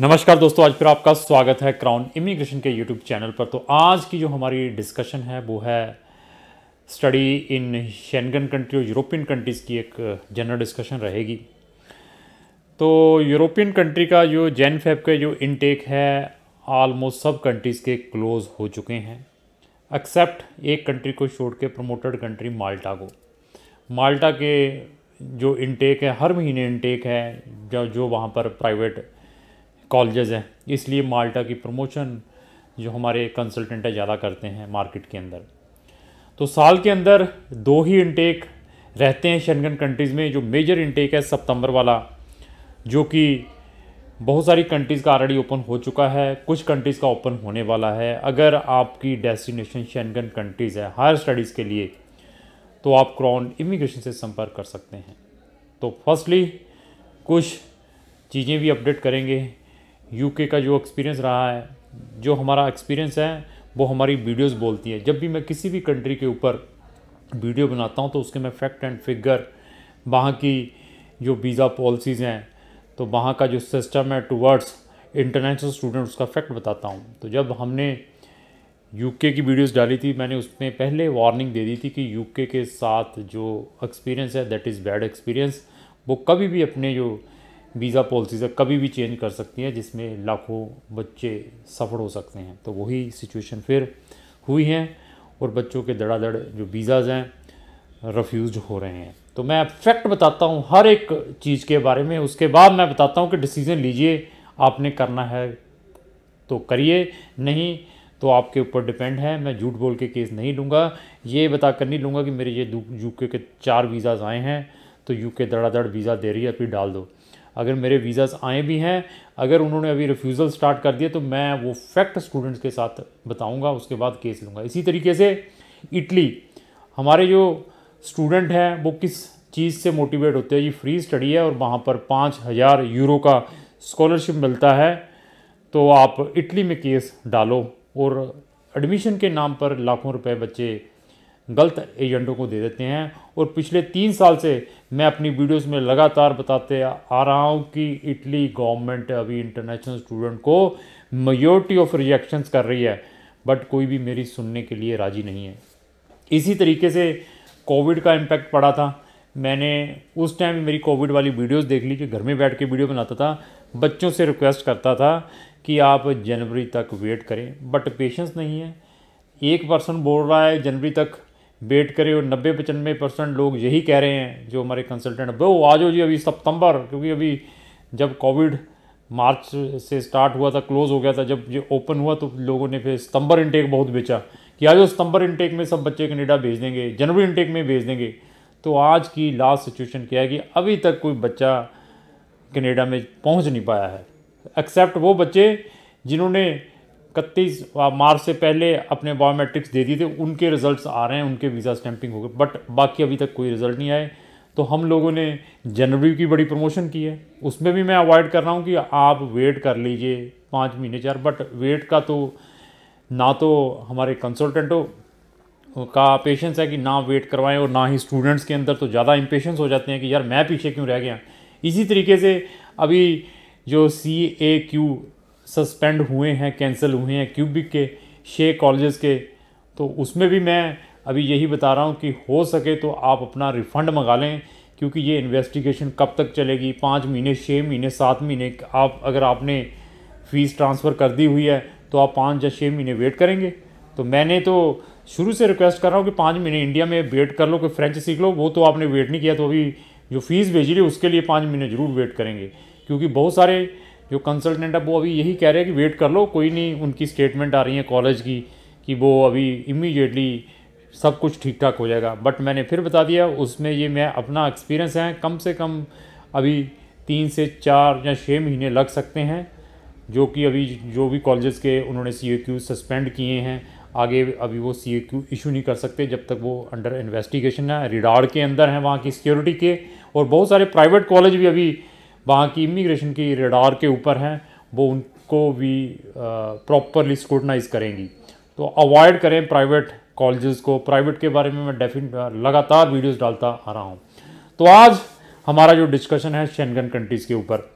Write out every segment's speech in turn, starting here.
नमस्कार दोस्तों आज फिर आपका स्वागत है क्राउन इमिग्रेशन के यूट्यूब चैनल पर तो आज की जो हमारी डिस्कशन है वो है स्टडी इन शेनगन कंट्री और यूरोपियन कंट्रीज़ की एक जनरल डिस्कशन रहेगी तो यूरोपियन कंट्री का जो जैन फैब का जो इनटेक है ऑलमोस्ट सब कंट्रीज़ के क्लोज़ हो चुके हैं एक्सेप्ट एक कंट्री को छोड़ के प्रमोटेड कंट्री माल्टा को माल्टा के जो इनटेक है हर महीने इनटेक है जो जो वहाँ पर प्राइवेट कॉलेजेस हैं इसलिए माल्टा की प्रमोशन जो हमारे कंसल्टेंट है ज़्यादा करते हैं मार्केट के अंदर तो साल के अंदर दो ही इनटेक रहते हैं शनगन कंट्रीज़ में जो मेजर इनटेक है सितंबर वाला जो कि बहुत सारी कंट्रीज़ का ऑलरेडी ओपन हो चुका है कुछ कंट्रीज़ का ओपन होने वाला है अगर आपकी डेस्टिनेशन शनगन कंट्रीज़ है हायर स्टडीज़ के लिए तो आप क्रॉन इमिग्रेशन से संपर्क कर सकते हैं तो फर्स्टली कुछ चीज़ें भी अपडेट करेंगे यूके का जो एक्सपीरियंस रहा है जो हमारा एक्सपीरियंस है वो हमारी वीडियोस बोलती हैं जब भी मैं किसी भी कंट्री के ऊपर वीडियो बनाता हूँ तो उसके मैं फैक्ट एंड फिगर वहाँ की जो वीज़ा पॉलिसीज़ हैं तो वहाँ का जो सिस्टम है टूवर्ड्स इंटरनेशनल स्टूडेंट उसका फैक्ट बताता हूँ तो जब हमने यूके की वीडियोस डाली थी मैंने उसमें पहले वार्निंग दे दी थी कि यूके के साथ जो एक्सपीरियंस है दैट इज़ बैड एक्सपीरियंस वो कभी भी अपने जो वीज़ा पॉलिसीज है कभी भी चेंज कर सकती हैं जिसमें लाखों बच्चे सफर हो सकते हैं तो वही सिचुएशन फिर हुई हैं और बच्चों के धड़ाधड़ जो वीज़ाज़ हैं रफ्यूज़ हो रहे हैं तो मैं फैक्ट बताता हूँ हर एक चीज़ के बारे में उसके बाद मैं बताता हूँ कि डिसीज़न लीजिए आपने करना है तो करिए नहीं तो आपके ऊपर डिपेंड है मैं झूठ बोल के केस नहीं लूँगा ये बता कर नहीं लूँगा कि मेरे ये यूके के चार वीज़ाज आए हैं तो यूके धड़ाधड़ वीज़ा दे रही है अभी डाल दो अगर मेरे वीज़ाज़ आए भी हैं अगर उन्होंने अभी रिफ्यूज़ल स्टार्ट कर दिया तो मैं वो फैक्ट स्टूडेंट्स के साथ बताऊँगा उसके बाद केस लूँगा इसी तरीके से इटली हमारे जो स्टूडेंट हैं वो किस चीज़ से मोटिवेट होते हैं ये फ्री स्टडी है और वहाँ पर पाँच हज़ार यूरो का स्कॉलरशिप मिलता है तो आप इटली में केस डालो और एडमिशन के नाम पर लाखों रुपए बच्चे गलत एजेंडों को दे देते हैं और पिछले तीन साल से मैं अपनी वीडियोस में लगातार बताते आ रहा हूँ कि इटली गवर्नमेंट अभी इंटरनेशनल स्टूडेंट को मेजोरिटी ऑफ रिजेक्शंस कर रही है बट कोई भी मेरी सुनने के लिए राजी नहीं है इसी तरीके से कोविड का इम्पैक्ट पड़ा था मैंने उस टाइम मेरी कोविड वाली वीडियोस देख ली कि घर में बैठ के वीडियो बनाता था बच्चों से रिक्वेस्ट करता था कि आप जनवरी तक वेट करें बट पेशेंस नहीं है एक पर्सन बोल रहा है जनवरी तक वेट करे और नब्बे पचानवे परसेंट लोग यही कह रहे हैं जो हमारे कंसल्टेंट वो आ जाओ जी अभी सितंबर क्योंकि अभी जब कोविड मार्च से स्टार्ट हुआ था क्लोज़ हो गया था जब ये ओपन हुआ तो लोगों ने फिर सितंबर इनटेक बहुत बेचा कि आज सितंबर इनटेक में सब बच्चे कनेडा भेज देंगे जनवरी इनटेक में भेज देंगे तो आज की लास्ट सिचुएशन क्या है कि अभी तक कोई बच्चा कनेडा में पहुंच नहीं पाया है एक्सेप्ट वो बच्चे जिन्होंने इकतीस मार्च से पहले अपने बायोमेट्रिक्स दे दिए थे उनके रिजल्ट्स आ रहे हैं उनके वीज़ा स्टैंपिंग हो गए बट बाकी अभी तक कोई रिज़ल्ट नहीं आए तो हम लोगों ने जनवरी की बड़ी प्रमोशन की है उसमें भी मैं अवॉइड कर रहा हूँ कि आप वेट कर लीजिए पाँच महीने चार बट वेट का तो ना तो हमारे कंसल्टेंटों का पेशेंस है कि ना वेट करवाएं और ना ही स्टूडेंट्स के अंदर तो ज़्यादा इम्पेशेंस हो जाते हैं कि यार मैं पीछे क्यों रह गया इसी तरीके से अभी जो सी ए क्यू सस्पेंड हुए हैं कैंसिल हुए हैं क्यूबिक के छः कॉलेजेस के तो उसमें भी मैं अभी यही बता रहा हूँ कि हो सके तो आप अपना रिफ़ंड मंगा लें क्योंकि ये इन्वेस्टिगेशन कब तक चलेगी पाँच महीने छः महीने सात महीने आप अगर आपने फ़ीस ट्रांसफ़र कर दी हुई है तो आप पाँच या छः महीने वेट करेंगे तो मैंने तो शुरू से रिक्वेस्ट कर रहा हूँ कि पाँच महीने इंडिया में वेट कर लो कि फ्रेंच सीख लो वो तो आपने वेट नहीं किया तो अभी जो फ़ीस भेजी रही उसके लिए पाँच महीने ज़रूर वेट करेंगे क्योंकि बहुत सारे जो कंसल्टेंट है वो अभी यही कह रहे हैं कि वेट कर लो कोई नहीं उनकी स्टेटमेंट आ रही है कॉलेज की कि वो अभी इमीडिएटली सब कुछ ठीक ठाक हो जाएगा बट मैंने फिर बता दिया उसमें ये मैं अपना एक्सपीरियंस है कम से कम अभी तीन से चार या छः महीने लग सकते हैं जो कि अभी जो भी कॉलेजेस के उन्होंने सी क्यू सस्पेंड किए हैं आगे अभी वो सी क्यू इशू नहीं कर सकते जब तक वो अंडर इन्वेस्टिगेशन है रिडार के अंदर हैं वहाँ की सिक्योरिटी के और बहुत सारे प्राइवेट कॉलेज भी अभी वहाँ की इमिग्रेशन की रेडार के ऊपर हैं वो उनको भी प्रॉपरली स्क्रूटनाइज करेंगी तो अवॉइड करें प्राइवेट कॉलेजेस को प्राइवेट के बारे में मैं डेफिन लगातार वीडियोस डालता आ रहा हूँ तो आज हमारा जो डिस्कशन है शेनगन कंट्रीज़ के ऊपर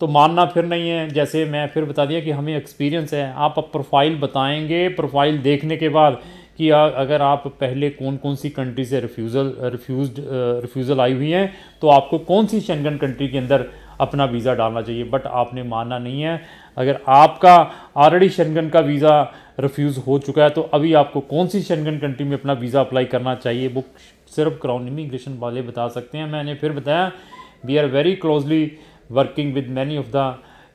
तो मानना फिर नहीं है जैसे मैं फिर बता दिया कि हमें एक्सपीरियंस है आप अब प्रोफाइल बताएंगे प्रोफाइल देखने के बाद कि अगर आप पहले कौन कौन सी कंट्री से रिफ्यूज़ल रिफ्यूज रिफ्यूज़ल आई हुई हैं तो आपको कौन सी शेंगन कंट्री के अंदर अपना वीज़ा डालना चाहिए बट आपने मानना नहीं है अगर आपका ऑलरेडी शेंगन का वीज़ा रिफ्यूज़ हो चुका है तो अभी आपको कौन सी शेंगन कंट्री में अपना वीज़ा अप्लाई करना चाहिए वो सिर्फ क्राउन इमिग्रेशन वाले बता सकते हैं मैंने फिर बताया we are very closely working with many of the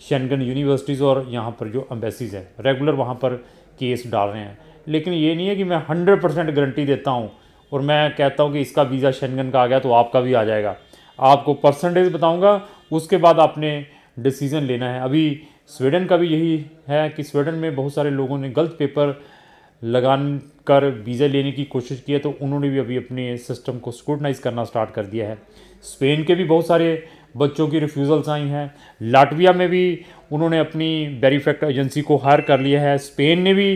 Schengen universities और यहाँ पर जो एम्बेसीज़ हैं रेगुलर वहाँ पर केस डाल रहे हैं लेकिन ये नहीं है कि मैं हंड्रेड परसेंट गारंटी देता हूँ और मैं कहता हूँ कि इसका वीज़ा शेंगन का आ गया तो आपका भी आ जाएगा आपको परसेंटेज बताऊँगा उसके बाद आपने डिसीज़न लेना है अभी स्वीडन का भी यही है कि स्वीडन में बहुत सारे लोगों ने गलत पेपर लगा कर वीज़ा लेने की कोशिश की है तो उन्होंने भी अभी अपने सिस्टम को स्क्रूटनाइज करना स्टार्ट कर दिया है स्पेन के भी बहुत सारे बच्चों की रिफ्यूज़ल्स आई हैं लाटविया में भी उन्होंने अपनी बेरीफेक्ट एजेंसी को हायर कर लिया है स्पेन ने भी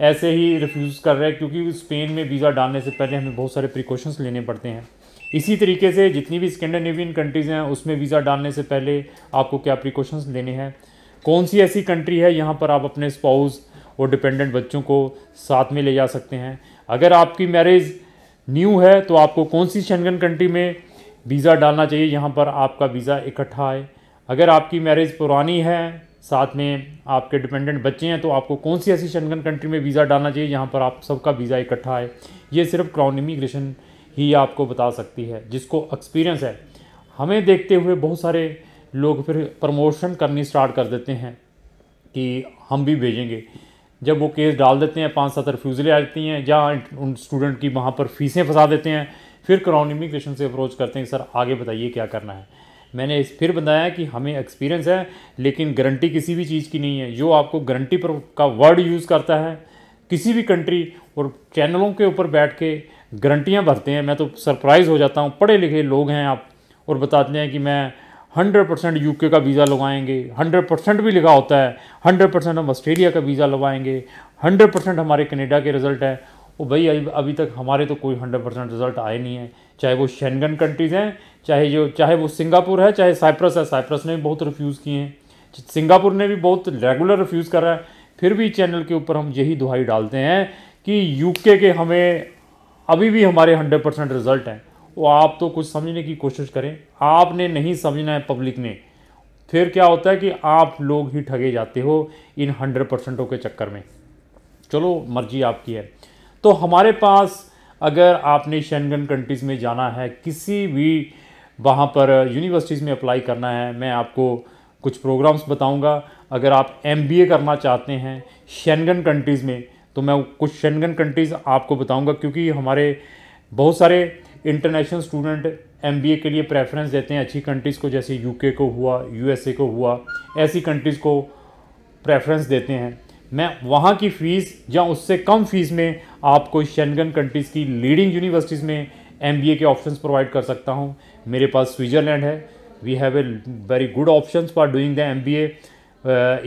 ऐसे ही रिफ्यूज़ कर रहे हैं क्योंकि स्पेन में वीज़ा डालने से पहले हमें बहुत सारे प्रिकॉशंस लेने पड़ते हैं इसी तरीके से जितनी भी स्कैंडिनेवियन कंट्रीज़ हैं उसमें वीज़ा डालने से पहले आपको क्या प्रिकॉशंस लेने हैं कौन सी ऐसी कंट्री है यहाँ पर आप अपने स्पाउस और डिपेंडेंट बच्चों को साथ में ले जा सकते हैं अगर आपकी मैरिज न्यू है तो आपको कौन सी शनगन कंट्री में वीज़ा डालना चाहिए यहाँ पर आपका वीज़ा इकट्ठा है अगर आपकी मैरिज पुरानी है साथ में आपके डिपेंडेंट बच्चे हैं तो आपको कौन सी ऐसी शनगन कंट्री में वीज़ा डालना चाहिए जहाँ पर आप सबका वीज़ा इकट्ठा है ये सिर्फ क्राउन इमिग्रेशन ही आपको बता सकती है जिसको एक्सपीरियंस है हमें देखते हुए बहुत सारे लोग फिर प्रमोशन करनी स्टार्ट कर देते हैं कि हम भी भेजेंगे जब वो केस डाल देते हैं पाँच सात रिफ्यूज़लें आ जाती हैं या उन स्टूडेंट की वहाँ पर फीसें फंसा देते हैं फिर क्राउन इमिग्रेशन से अप्रोच करते हैं सर आगे बताइए क्या करना है मैंने इस फिर बताया कि हमें एक्सपीरियंस है लेकिन गारंटी किसी भी चीज़ की नहीं है जो आपको गारंटी पर का वर्ड यूज़ करता है किसी भी कंट्री और चैनलों के ऊपर बैठ के गारंटियाँ भरते हैं मैं तो सरप्राइज़ हो जाता हूँ पढ़े लिखे लोग हैं आप और बताते हैं कि मैं हंड्रेड परसेंट यू का वीज़ा लगाएंगे हंड्रेड परसेंट भी लिखा होता है हंड्रेड परसेंट हम ऑस्ट्रेलिया का वीज़ा लगाएंगे हंड्रेड परसेंट हमारे कनेडा के रिज़ल्ट है वो भाई अभी तक हमारे तो कोई हंड्रेड परसेंट रिज़ल्ट आए नहीं है चाहे वो शेनगन कंट्रीज़ हैं चाहे जो चाहे वो सिंगापुर है चाहे साइप्रस है साइप्रस ने भी बहुत रिफ्यूज़ किए हैं सिंगापुर ने भी बहुत रेगुलर रिफ्यूज़ करा है फिर भी चैनल के ऊपर हम यही दुहाई डालते हैं कि यूके के हमें अभी भी हमारे हंड्रेड परसेंट रिजल्ट हैं वो आप तो कुछ समझने की कोशिश करें आपने नहीं समझना है पब्लिक ने फिर क्या होता है कि आप लोग ही ठगे जाते हो इन हंड्रेड परसेंटों के चक्कर में चलो मर्जी आपकी है तो हमारे पास अगर आपने शेंगन कंट्रीज़ में जाना है किसी भी वहाँ पर यूनिवर्सिटीज़ में अप्लाई करना है मैं आपको कुछ प्रोग्राम्स बताऊँगा अगर आप एम करना चाहते हैं शेनगन कंट्रीज़ में तो मैं कुछ शेनगन कंट्रीज़ आपको बताऊँगा क्योंकि हमारे बहुत सारे इंटरनेशनल स्टूडेंट एम के लिए प्रेफरेंस देते हैं अच्छी कंट्रीज़ को जैसे यू को हुआ यू को हुआ ऐसी कंट्रीज़ को प्रेफरेंस देते हैं मैं वहाँ की फ़ीस या उससे कम फ़ीस में आपको शेनगन कंट्रीज़ की लीडिंग यूनिवर्सिटीज़ में एम के ऑप्शन प्रोवाइड कर सकता हूँ मेरे पास स्विट्ज़रलैंड है we have a very good option for doing the M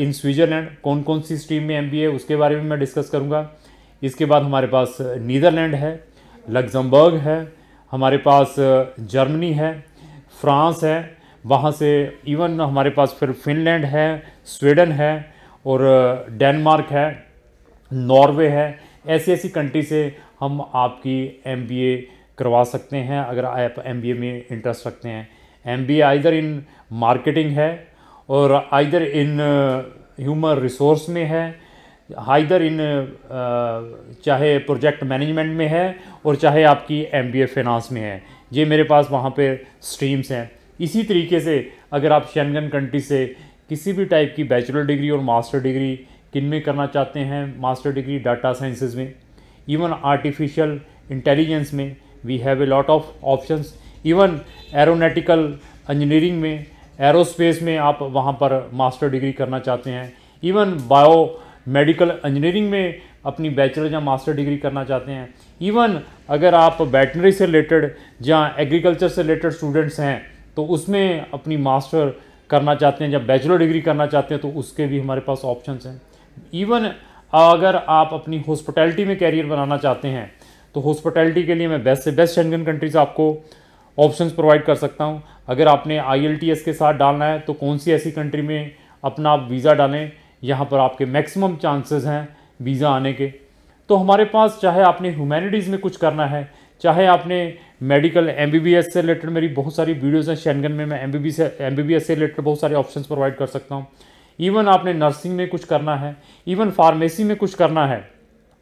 in Switzerland कौन कौन सी स्ट्रीम में एम उसके बारे में मैं डिस्कस करूँगा इसके बाद हमारे पास नीदरलैंड uh, है लग्जमबर्ग है हमारे पास जर्मनी uh, है फ्रांस है वहाँ से इवन हमारे पास फिर फिनलैंड है स्वीडन है और डेनमार्क uh, है नॉर्वे है ऐसी ऐसी कंट्री से हम आपकी एम करवा सकते हैं अगर आप एम में इंटरेस्ट रखते हैं M B either in marketing है और आइधर इन ह्यूमन रिसोर्स में है आइधर इन uh, चाहे प्रोजेक्ट मैनेजमेंट में है और चाहे आपकी एम बी फाइनेंस में है ये मेरे पास वहाँ पे स्ट्रीम्स हैं इसी तरीके से अगर आप शनगन कंट्री से किसी भी टाइप की बैचलर डिग्री और मास्टर डिग्री किन में करना चाहते हैं मास्टर डिग्री डाटा साइंसेज में इवन आर्टिफिशियल इंटेलिजेंस में we have a lot of options even aeronautical engineering में एरोस्पेस में आप वहाँ पर मास्टर डिग्री करना चाहते हैं इवन बायो मेडिकल इंजीनियरिंग में अपनी बैचलर या मास्टर डिग्री करना चाहते हैं इवन अगर आप बैटनरी से रिलेटेड या एग्रीकल्चर से रिलेटेड स्टूडेंट्स हैं तो उसमें अपनी मास्टर करना चाहते हैं या बैचलर डिग्री करना चाहते हैं तो उसके भी हमारे पास ऑप्शंस हैं इवन अगर आप अपनी हॉस्पिटैलिटी में कैरियर बनाना चाहते हैं तो हॉस्पिटैलिटी के लिए मैं बेस्ट से बेस्ट शेंगन कंट्रीज़ आपको ऑप्शंस प्रोवाइड कर सकता हूँ अगर आपने आई के साथ डालना है तो कौन सी ऐसी कंट्री में अपना आप वीज़ा डालें यहाँ पर आपके मैक्सिमम चांसेस हैं वीज़ा आने के तो हमारे पास चाहे आपने ह्यूमैनिटीज़ में कुछ करना है चाहे आपने मेडिकल एम से रिलेटेड मेरी बहुत सारी वीडियोज़ हैं शैनगन में मैं एम से एम से रिलेटेड बहुत सारे ऑप्शन प्रोवाइड कर सकता हूँ इवन आपने नर्सिंग में कुछ करना है इवन फार्मेसी में कुछ करना है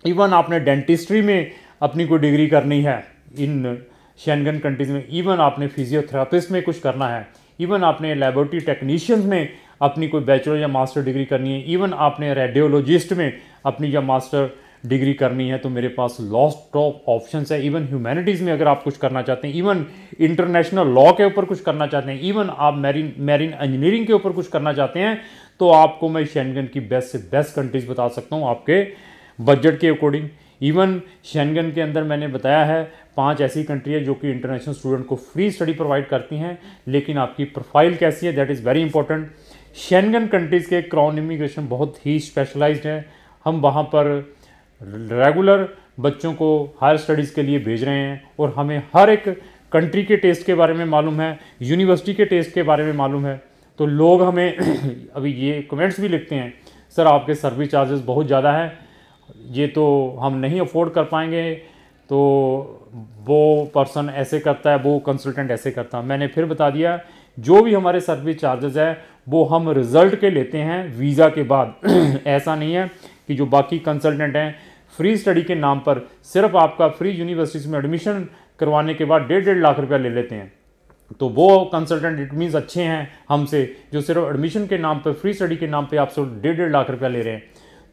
इवन आपने डेंटिस्ट्री में अपनी कोई डिग्री करनी है इन शैनगन कंट्रीज़ में इवन आपने फिजियोथेरापिस्ट में कुछ करना है इवन आपने लेबोरेटरी टेक्नीशियंस में अपनी कोई बैचलर या मास्टर डिग्री करनी है इवन आपने रेडियोलॉजिस्ट में अपनी या मास्टर डिग्री करनी है तो मेरे पास लॉस्ट ऑफ ऑप्शंस है इवन ह्यूमैनिटीज़ में अगर आप कुछ करना चाहते हैं इवन इंटरनेशनल लॉ के ऊपर कुछ करना चाहते हैं इवन आप मैरिन मैरिन इंजीनियरिंग के ऊपर कुछ करना चाहते हैं तो आपको मैं शैनगन की बेस्ट से बेस्ट कंट्रीज़ बता सकता हूँ आपके बजट के अकॉर्डिंग इवन शेंगन के अंदर मैंने बताया है पांच ऐसी कंट्री है जो कि इंटरनेशनल स्टूडेंट को फ्री स्टडी प्रोवाइड करती हैं लेकिन आपकी प्रोफाइल कैसी है that is very important Schengen countries के क्रॉन इमिग्रेशन बहुत ही स्पेशलाइज है हम वहाँ पर रेगुलर बच्चों को हायर स्टडीज़ के लिए भेज रहे हैं और हमें हर एक कंट्री के टेस्ट के बारे में मालूम है यूनिवर्सिटी के टेस्ट के बारे में मालूम है तो लोग हमें अभी ये कमेंट्स भी लिखते हैं सर आपके सर्विस चार्जेस बहुत ज़्यादा हैं ये तो हम नहीं अफोर्ड कर पाएंगे तो वो पर्सन ऐसे करता है वो कंसल्टेंट ऐसे करता है मैंने फिर बता दिया जो भी हमारे सर्विस चार्जेस है वो हम रिज़ल्ट के लेते हैं वीज़ा के बाद ऐसा नहीं है कि जो बाकी कंसल्टेंट हैं फ्री स्टडी के नाम पर सिर्फ आपका फ्री यूनिवर्सिटीज़ में एडमिशन करवाने के बाद डेढ़ डेढ़ लाख रुपया ले लेते हैं तो वो कंसल्टेंट इट मीन्स अच्छे हैं हमसे जो सिर्फ एडमिशन के नाम पर फ्री स्टडी के नाम पर आपसे डेढ़ डेढ़ लाख रुपया ले रहे हैं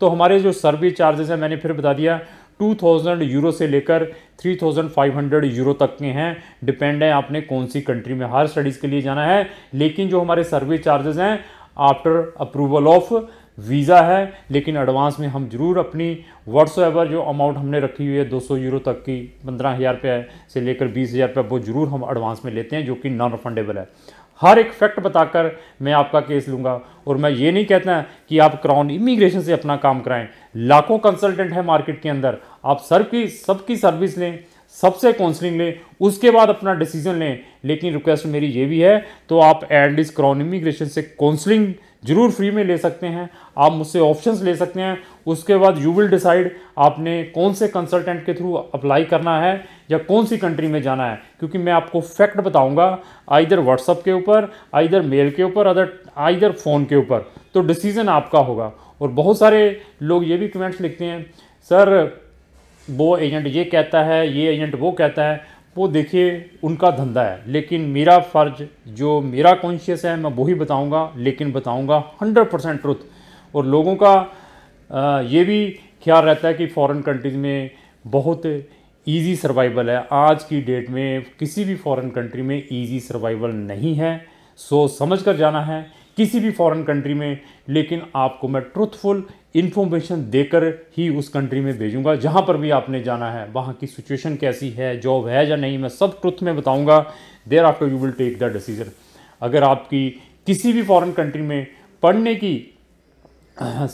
तो हमारे जो सर्विस चार्जेस हैं मैंने फिर बता दिया 2000 यूरो से लेकर 3500 यूरो तक के हैं डिपेंड है आपने कौन सी कंट्री में हायर स्टडीज़ के लिए जाना है लेकिन जो हमारे सर्विस चार्जेस हैं आफ्टर अप्रूवल ऑफ वीज़ा है लेकिन एडवांस में हम जरूर अपनी व्हाट्स एवर जो अमाउंट हमने रखी हुई है 200 यूरो तक की पंद्रह हज़ार रुपये से लेकर बीस हज़ार रुपये वो ज़रूर हम एडवांस में लेते हैं जो कि नॉन रिफंडेबल है हर एक फैक्ट बताकर मैं आपका केस लूँगा और मैं ये नहीं कहता कि आप क्राउन इमिग्रेशन से अपना काम कराएं लाखों कंसल्टेंट हैं मार्केट के अंदर आप सर की सबकी सर्विस लें सबसे काउंसलिंग लें उसके बाद अपना डिसीजन लें लेकिन रिक्वेस्ट मेरी ये भी है तो आप एट लीस्ट क्राउन इमिग्रेशन से काउंसलिंग ज़रूर फ्री में ले सकते हैं आप मुझसे ऑप्शंस ले सकते हैं उसके बाद यू विल डिसाइड आपने कौन से कंसल्टेंट के थ्रू अप्लाई करना है या कौन सी कंट्री में जाना है क्योंकि मैं आपको फैक्ट बताऊंगा आइधर व्हाट्सअप के ऊपर आइधर मेल के ऊपर अदर आइधर फ़ोन के ऊपर तो डिसीज़न आपका होगा और बहुत सारे लोग ये भी कमेंट्स लिखते हैं सर वो एजेंट ये कहता है ये एजेंट वो कहता है वो देखिए उनका धंधा है लेकिन मेरा फ़र्ज जो मेरा कॉन्शियस है मैं वही बताऊंगा लेकिन बताऊंगा 100 परसेंट ट्रुथ और लोगों का ये भी ख्याल रहता है कि फॉरेन कंट्रीज़ में बहुत इजी सर्वाइवल है आज की डेट में किसी भी फॉरेन कंट्री में इजी सर्वाइवल नहीं है सो समझ कर जाना है किसी भी फॉरेन कंट्री में लेकिन आपको मैं ट्रूथफुल इन्फॉर्मेशन देकर ही उस कंट्री में भेजूंगा जहाँ पर भी आपने जाना है वहाँ की सिचुएशन कैसी है जॉब है या नहीं मैं सब ट्रुथ में बताऊँगा thereafter you will take the decision अगर आपकी किसी भी फॉरेन कंट्री में पढ़ने की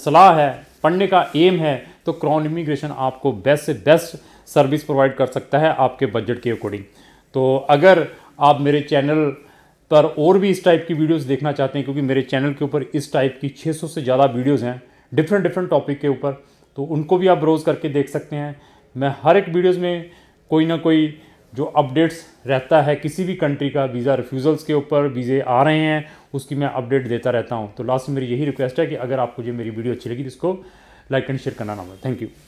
सलाह है पढ़ने का एम है तो क्रॉन इमिग्रेशन आपको बेस्ट से बेस्ट सर्विस प्रोवाइड कर सकता है आपके बजट के अकॉर्डिंग तो अगर आप मेरे चैनल तो अगर और भी इस टाइप की वीडियोस देखना चाहते हैं क्योंकि मेरे चैनल के ऊपर इस टाइप की 600 से ज़्यादा वीडियोस हैं डिफरेंट डिफरेंट टॉपिक के ऊपर तो उनको भी आप ब्रोज़ करके देख सकते हैं मैं हर एक वीडियोज़ में कोई ना कोई जो अपडेट्स रहता है किसी भी कंट्री का वीज़ा रिफ्यूज़ल्स के ऊपर वीज़े आ रहे हैं उसकी मैं अपडेट देता रहता हूँ तो लास्ट में मेरी यही रिक्वेस्ट है कि अगर आपको ये मेरी वीडियो अच्छी लगी तो इसको लाइक एंड शेयर करना ना थैंक यू